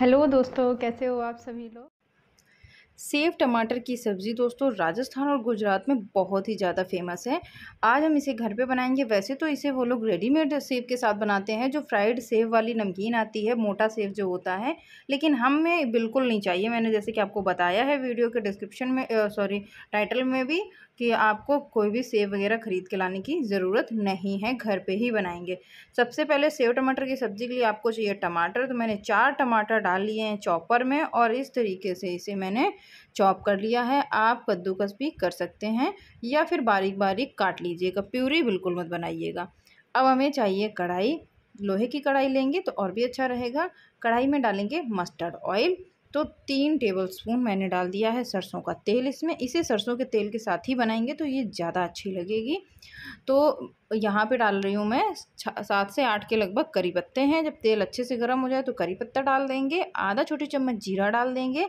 hello दोस्तों कैसे हो आप सभी लोग सेव टमाटर की सब्ज़ी दोस्तों राजस्थान और गुजरात में बहुत ही ज़्यादा फेमस है आज हम इसे घर पे बनाएंगे वैसे तो इसे वो लोग रेडीमेड सेव के साथ बनाते हैं जो फ्राइड सेव वाली नमकीन आती है मोटा सेव जो होता है लेकिन हमें बिल्कुल नहीं चाहिए मैंने जैसे कि आपको बताया है वीडियो के डिस्क्रिप्शन में सॉरी टाइटल में भी कि आपको कोई भी सेब वगैरह ख़रीद के लाने की ज़रूरत नहीं है घर पे ही बनाएंगे सबसे पहले सेव टमाटर की सब्ज़ी के लिए आपको चाहिए टमाटर तो मैंने चार टमाटर डाल लिए हैं चॉपर में और इस तरीके से इसे मैंने चॉप कर लिया है आप कद्दूकस भी कर सकते हैं या फिर बारीक बारीक काट लीजिएगा प्यूरी बिल्कुल मत बनाइएगा अब हमें चाहिए कढ़ाई लोहे की कढ़ाई लेंगे तो और भी अच्छा रहेगा कढ़ाई में डालेंगे मस्टर्ड ऑयल तो तीन टेबलस्पून मैंने डाल दिया है सरसों का तेल इसमें इसे सरसों के तेल के साथ ही बनाएंगे तो ये ज़्यादा अच्छी लगेगी तो यहाँ पे डाल रही हूँ मैं सात से आठ के लगभग करी पत्ते हैं जब तेल अच्छे से गर्म हो जाए तो करी पत्ता डाल देंगे आधा छोटी चम्मच जीरा डाल देंगे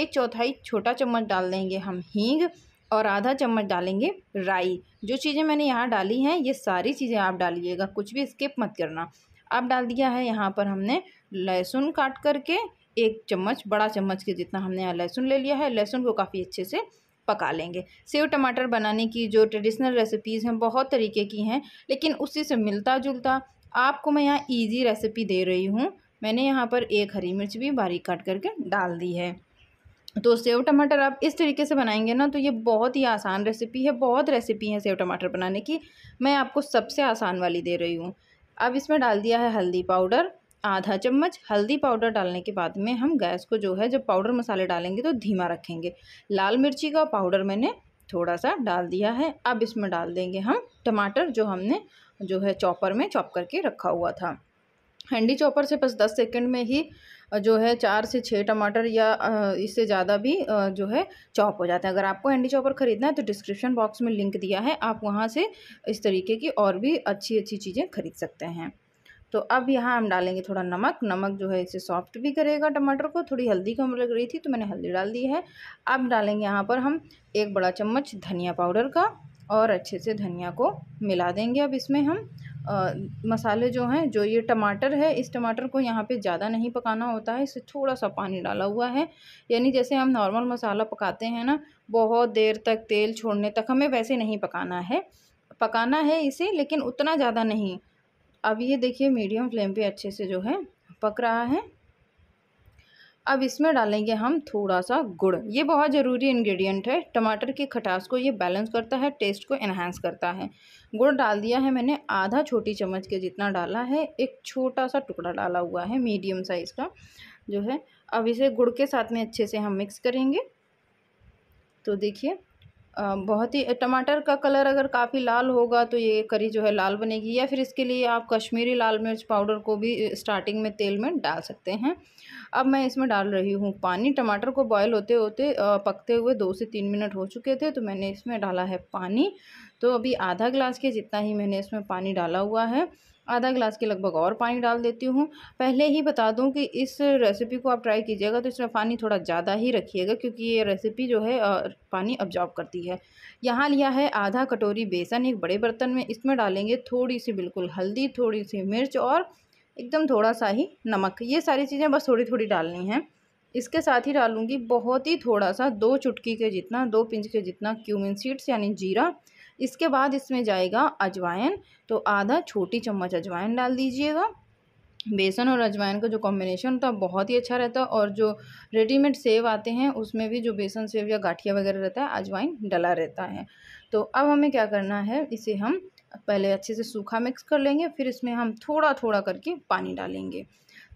एक चौथाई छोटा चम्मच डाल देंगे हम हींग और आधा चम्मच डालेंगे राई जो चीज़ें मैंने यहाँ डाली हैं ये सारी चीज़ें आप डालिएगा कुछ भी स्किप मत करना अब डाल दिया है यहाँ पर हमने लहसुन काट करके एक चम्मच बड़ा चम्मच के जितना हमने यहाँ लहसुन ले लिया है लहसुन को काफ़ी अच्छे से पका लेंगे सेव टमाटर बनाने की जो ट्रेडिशनल रेसिपीज़ हैं बहुत तरीके की हैं लेकिन उसी से मिलता जुलता आपको मैं यहाँ ईजी रेसिपी दे रही हूँ मैंने यहाँ पर एक हरी मिर्च भी बारीक काट करके डाल दी है तो सेव टमाटर आप इस तरीके से बनाएंगे ना तो ये बहुत ही आसान रेसिपी है बहुत रेसिपी है सेव टमाटर बनाने की मैं आपको सबसे आसान वाली दे रही हूँ अब इसमें डाल दिया है हल्दी पाउडर आधा चम्मच हल्दी पाउडर डालने के बाद में हम गैस को जो है जब पाउडर मसाले डालेंगे तो धीमा रखेंगे लाल मिर्ची का पाउडर मैंने थोड़ा सा डाल दिया है अब इसमें डाल देंगे हम टमाटर जो हमने जो है चॉपर में चॉप करके रखा हुआ था हैंडी चॉपर से बस दस सेकंड में ही जो है चार से छः टमाटर या इससे ज़्यादा भी जो है चॉप हो जाते हैं अगर आपको हैंडी चॉपर ख़रीदना है तो डिस्क्रिप्शन बॉक्स में लिंक दिया है आप वहाँ से इस तरीके की और भी अच्छी अच्छी चीज़ें खरीद सकते हैं तो अब यहाँ हम डालेंगे थोड़ा नमक नमक जो है इसे सॉफ्ट भी करेगा टमाटर को थोड़ी हल्दी कम लग रही थी तो मैंने हल्दी डाल दी है अब डालेंगे यहाँ पर हम एक बड़ा चम्मच धनिया पाउडर का और अच्छे से धनिया को मिला देंगे अब इसमें हम आ, मसाले जो हैं जो ये टमाटर है इस टमाटर को यहाँ पे ज़्यादा नहीं पकाना होता है इसे थोड़ा सा पानी डाला हुआ है यानी जैसे हम नॉर्मल मसाला पकाते हैं ना बहुत देर तक तेल छोड़ने तक हमें वैसे नहीं पकाना है पकाना है इसे लेकिन उतना ज़्यादा नहीं अब ये देखिए मीडियम फ्लेम पे अच्छे से जो है पक रहा है अब इसमें डालेंगे हम थोड़ा सा गुड़ ये बहुत ज़रूरी इंग्रेडिएंट है टमाटर की खटास को ये बैलेंस करता है टेस्ट को इन्हांस करता है गुड़ डाल दिया है मैंने आधा छोटी चम्मच के जितना डाला है एक छोटा सा टुकड़ा डाला हुआ है मीडियम साइज़ का जो है अब इसे गुड़ के साथ में अच्छे से हम मिक्स करेंगे तो देखिए बहुत ही टमाटर का कलर अगर काफ़ी लाल होगा तो ये करी जो है लाल बनेगी या फिर इसके लिए आप कश्मीरी लाल मिर्च पाउडर को भी स्टार्टिंग में तेल में डाल सकते हैं अब मैं इसमें डाल रही हूँ पानी टमाटर को बॉयल होते होते पकते हुए दो से तीन मिनट हो चुके थे तो मैंने इसमें डाला है पानी तो अभी आधा गिलास के जितना ही मैंने इसमें पानी डाला हुआ है आधा गिलास के लगभग और पानी डाल देती हूँ पहले ही बता दूँ कि इस रेसिपी को आप ट्राई कीजिएगा तो इसमें पानी थोड़ा ज़्यादा ही रखिएगा क्योंकि ये रेसिपी जो है पानी अब्जॉर्ब करती है यहाँ लिया है आधा कटोरी बेसन एक बड़े बर्तन में इसमें डालेंगे थोड़ी सी बिल्कुल हल्दी थोड़ी सी मिर्च और एकदम थोड़ा सा ही नमक ये सारी चीज़ें बस थोड़ी थोड़ी डालनी हैं इसके साथ ही डालूंगी बहुत ही थोड़ा सा दो चुटकी के जितना दो पिंच के जितना क्यूमिन सीड्स यानी जीरा इसके बाद इसमें जाएगा अजवाइन तो आधा छोटी चम्मच अजवाइन डाल दीजिएगा बेसन और अजवाइन का जो कॉम्बिनेशन होता है बहुत ही अच्छा रहता है और जो रेडीमेड सेव आते हैं उसमें भी जो बेसन सेव या गाठिया वगैरह रहता है अजवाइन डला रहता है तो अब हमें क्या करना है इसे हम पहले अच्छे से सूखा मिक्स कर लेंगे फिर इसमें हम थोड़ा थोड़ा करके पानी डालेंगे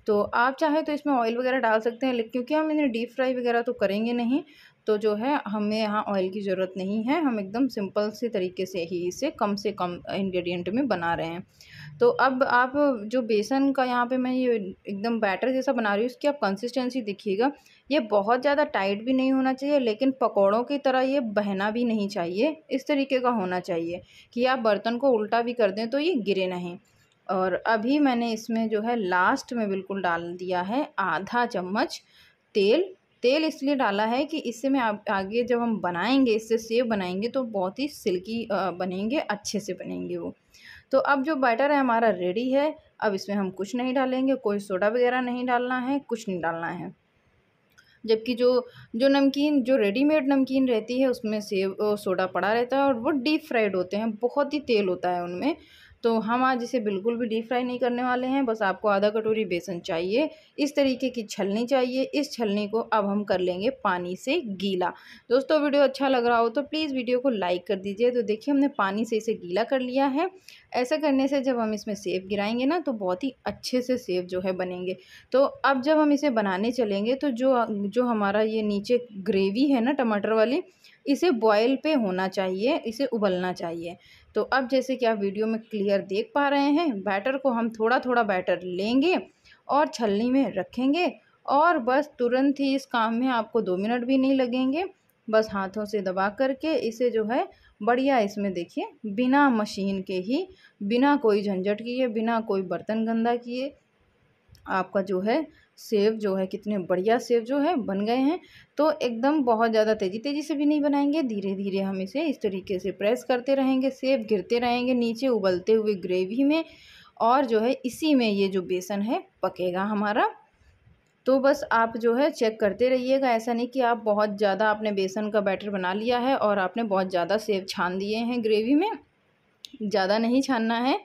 तो आप चाहें तो इसमें ऑयल वगैरह डाल सकते हैं क्योंकि हम इन्हें डीप फ्राई वगैरह तो करेंगे नहीं तो जो है हमें यहाँ ऑयल की ज़रूरत नहीं है हम एकदम सिंपल से तरीके से ही इसे कम से कम इंग्रेडिएंट में बना रहे हैं तो अब आप जो बेसन का यहाँ पे मैं ये एकदम बैटर जैसा बना रही हूँ उसकी आप कंसिस्टेंसी दिखिएगा ये बहुत ज़्यादा टाइट भी नहीं होना चाहिए लेकिन पकौड़ों की तरह ये बहना भी नहीं चाहिए इस तरीके का होना चाहिए कि आप बर्तन को उल्टा भी कर दें तो ये गिरे नहीं और अभी मैंने इसमें जो है लास्ट में बिल्कुल डाल दिया है आधा चम्मच तेल तेल इसलिए डाला है कि इससे मैं आगे जब हम बनाएंगे इससे सेव बनाएंगे तो बहुत ही सिल्की बनेंगे अच्छे से बनेंगे वो तो अब जो बैटर है हमारा रेडी है अब इसमें हम कुछ नहीं डालेंगे कोई सोडा वगैरह नहीं डालना है कुछ नहीं डालना है जबकि जो जो नमकीन जो रेडीमेड नमकीन रहती है उसमें सेव सोडा पड़ा रहता है और वो डीप फ्राइड होते हैं बहुत ही तेल होता है उनमें तो हम आज इसे बिल्कुल भी डीप फ्राई नहीं करने वाले हैं बस आपको आधा कटोरी बेसन चाहिए इस तरीके की छलनी चाहिए इस छलनी को अब हम कर लेंगे पानी से गीला दोस्तों वीडियो अच्छा लग रहा हो तो प्लीज़ वीडियो को लाइक कर दीजिए तो देखिए हमने पानी से इसे गीला कर लिया है ऐसा करने से जब हम इसमें सेब गिराएंगे ना तो बहुत ही अच्छे से सेब जो है बनेंगे तो अब जब हम इसे बनाने चलेंगे तो जो जो हमारा ये नीचे ग्रेवी है ना टमाटर वाली इसे बॉयल पे होना चाहिए इसे उबलना चाहिए तो अब जैसे कि आप वीडियो में क्लियर देख पा रहे हैं बैटर को हम थोड़ा थोड़ा बैटर लेंगे और छलनी में रखेंगे और बस तुरंत ही इस काम में आपको दो मिनट भी नहीं लगेंगे बस हाथों से दबा करके इसे जो है बढ़िया इसमें देखिए बिना मशीन के ही बिना कोई झंझट किए बिना कोई बर्तन गंदा किए आपका जो है सेव जो है कितने बढ़िया सेव जो है बन गए हैं तो एकदम बहुत ज़्यादा तेज़ी तेज़ी से भी नहीं बनाएंगे धीरे धीरे हम इसे इस तरीके से प्रेस करते रहेंगे सेव गिरते रहेंगे नीचे उबलते हुए ग्रेवी में और जो है इसी में ये जो बेसन है पकेगा हमारा तो बस आप जो है चेक करते रहिएगा ऐसा नहीं कि आप बहुत ज़्यादा आपने बेसन का बैटर बना लिया है और आपने बहुत ज़्यादा सेव छान दिए हैं ग्रेवी में ज़्यादा नहीं छानना है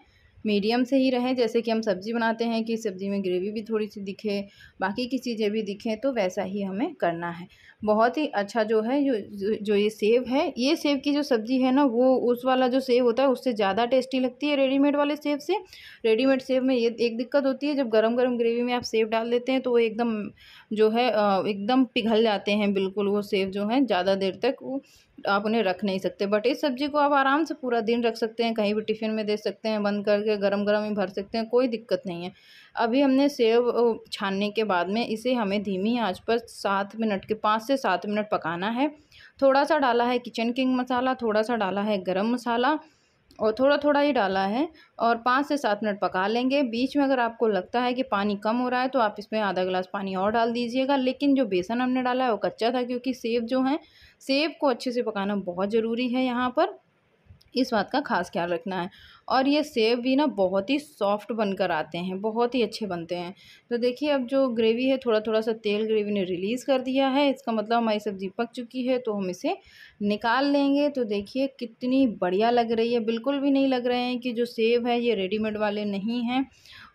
मीडियम से ही रहें जैसे कि हम सब्ज़ी बनाते हैं कि सब्ज़ी में ग्रेवी भी थोड़ी सी दिखे बाकी की चीज़ें भी दिखें तो वैसा ही हमें करना है बहुत ही अच्छा जो है जो जो ये सेब है ये सेब की जो सब्ज़ी है ना वो उस वाला जो सेब होता है उससे ज़्यादा टेस्टी लगती है रेडीमेड वाले सेब से रेडीमेड सेब में ये एक दिक्कत होती है जब गरम गरम ग्रेवी में आप सेब डाल देते हैं तो वो एकदम जो है एकदम पिघल जाते हैं बिल्कुल वो सेब जो हैं ज़्यादा देर तक आप उन्हें रख नहीं सकते बट इस सब्ज़ी को आप आराम से पूरा दिन रख सकते हैं कहीं भी टिफ़िन में दे सकते हैं बंद करके गरम गरम ही भर सकते हैं कोई दिक्कत नहीं है अभी हमने सेब छानने के बाद में इसे हमें धीमी आंच पर सात मिनट के पाँच से सात मिनट पकाना है थोड़ा सा डाला है किचन किंग मसाला थोड़ा सा डाला है गरम मसाला और थोड़ा थोड़ा ही डाला है और पाँच से सात मिनट पका लेंगे बीच में अगर आपको लगता है कि पानी कम हो रहा है तो आप इसमें आधा गिलास पानी और डाल दीजिएगा लेकिन जो बेसन हमने डाला है वो कच्चा था क्योंकि सेब जो हैं सेब को अच्छे से पकाना बहुत ज़रूरी है यहाँ पर इस बात का खास ख्याल रखना है और ये सेब भी ना बहुत ही सॉफ्ट बनकर आते हैं बहुत ही अच्छे बनते हैं तो देखिए अब जो ग्रेवी है थोड़ा थोड़ा सा तेल ग्रेवी ने रिलीज़ कर दिया है इसका मतलब हमारी सब्ज़ी पक चुकी है तो हम इसे निकाल लेंगे तो देखिए कितनी बढ़िया लग रही है बिल्कुल भी नहीं लग रहे हैं कि जो सेब है ये रेडीमेड वाले नहीं हैं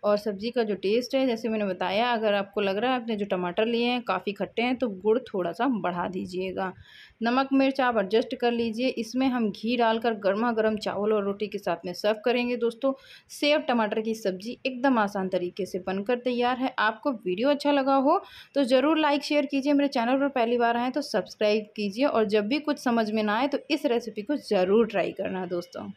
और सब्ज़ी का जो टेस्ट है जैसे मैंने बताया अगर आपको लग रहा है आपने जो टमाटर लिए हैं काफ़ी खट्टे हैं तो गुड़ थोड़ा सा बढ़ा दीजिएगा नमक मिर्च आप एडजस्ट कर लीजिए इसमें हम घी डालकर गर्मा गर्म चावल और रोटी के साथ में सर्व करेंगे दोस्तों सेब टमाटर की सब्ज़ी एकदम आसान तरीके से बनकर तैयार है आपको वीडियो अच्छा लगा हो तो ज़रूर लाइक शेयर कीजिए मेरे चैनल पर पहली बार आएँ तो सब्सक्राइब कीजिए और जब भी कुछ समझ में ना आए तो इस रेसिपी को ज़रूर ट्राई करना दोस्तों